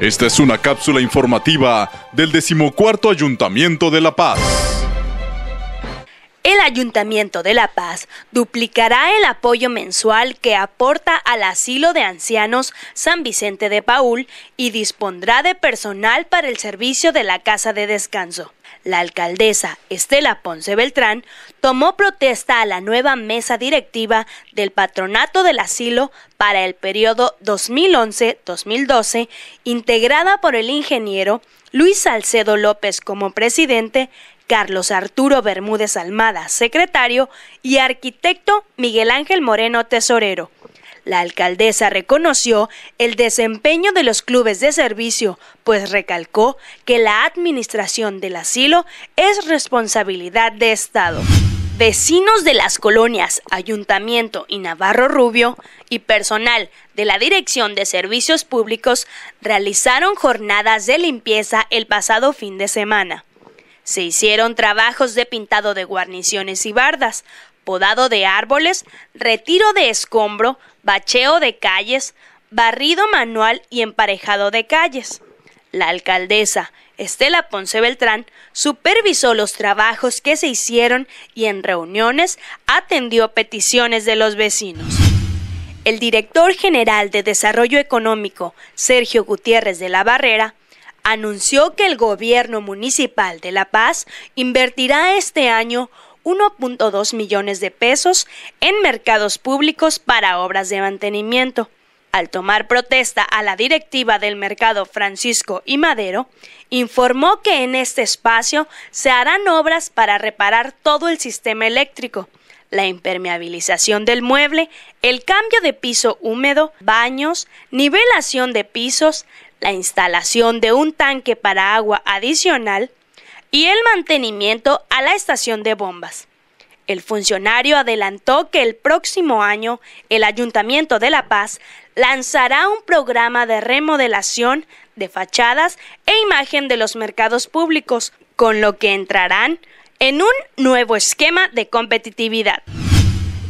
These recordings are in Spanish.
Esta es una cápsula informativa del decimocuarto Ayuntamiento de La Paz el Ayuntamiento de La Paz duplicará el apoyo mensual que aporta al asilo de ancianos San Vicente de Paul y dispondrá de personal para el servicio de la casa de descanso. La alcaldesa Estela Ponce Beltrán tomó protesta a la nueva mesa directiva del Patronato del Asilo para el periodo 2011-2012, integrada por el ingeniero Luis Salcedo López como presidente Carlos Arturo Bermúdez Almada, secretario, y arquitecto Miguel Ángel Moreno, tesorero. La alcaldesa reconoció el desempeño de los clubes de servicio, pues recalcó que la administración del asilo es responsabilidad de Estado. Vecinos de las colonias Ayuntamiento y Navarro Rubio y personal de la Dirección de Servicios Públicos realizaron jornadas de limpieza el pasado fin de semana. Se hicieron trabajos de pintado de guarniciones y bardas, podado de árboles, retiro de escombro, bacheo de calles, barrido manual y emparejado de calles. La alcaldesa, Estela Ponce Beltrán, supervisó los trabajos que se hicieron y en reuniones atendió peticiones de los vecinos. El director general de Desarrollo Económico, Sergio Gutiérrez de la Barrera, anunció que el gobierno municipal de La Paz invertirá este año 1.2 millones de pesos en mercados públicos para obras de mantenimiento. Al tomar protesta a la directiva del mercado Francisco y Madero, informó que en este espacio se harán obras para reparar todo el sistema eléctrico, la impermeabilización del mueble, el cambio de piso húmedo, baños, nivelación de pisos, la instalación de un tanque para agua adicional y el mantenimiento a la estación de bombas. El funcionario adelantó que el próximo año el Ayuntamiento de La Paz lanzará un programa de remodelación de fachadas e imagen de los mercados públicos, con lo que entrarán en un nuevo esquema de competitividad.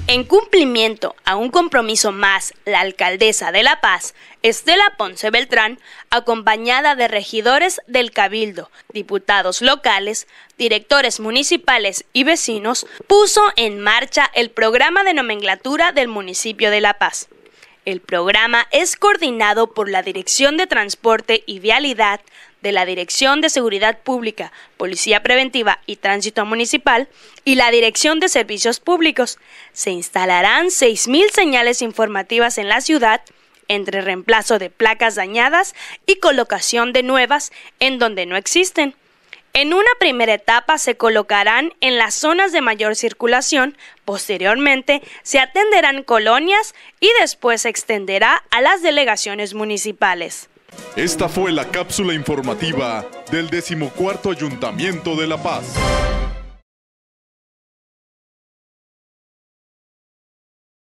En cumplimiento a un compromiso más, la alcaldesa de La Paz, Estela Ponce Beltrán, acompañada de regidores del Cabildo, diputados locales, directores municipales y vecinos, puso en marcha el programa de nomenclatura del municipio de La Paz. El programa es coordinado por la Dirección de Transporte y Vialidad de la Dirección de Seguridad Pública, Policía Preventiva y Tránsito Municipal y la Dirección de Servicios Públicos. Se instalarán 6.000 señales informativas en la ciudad entre reemplazo de placas dañadas y colocación de nuevas en donde no existen. En una primera etapa se colocarán en las zonas de mayor circulación, posteriormente se atenderán colonias y después se extenderá a las delegaciones municipales. Esta fue la cápsula informativa del decimocuarto Ayuntamiento de La Paz.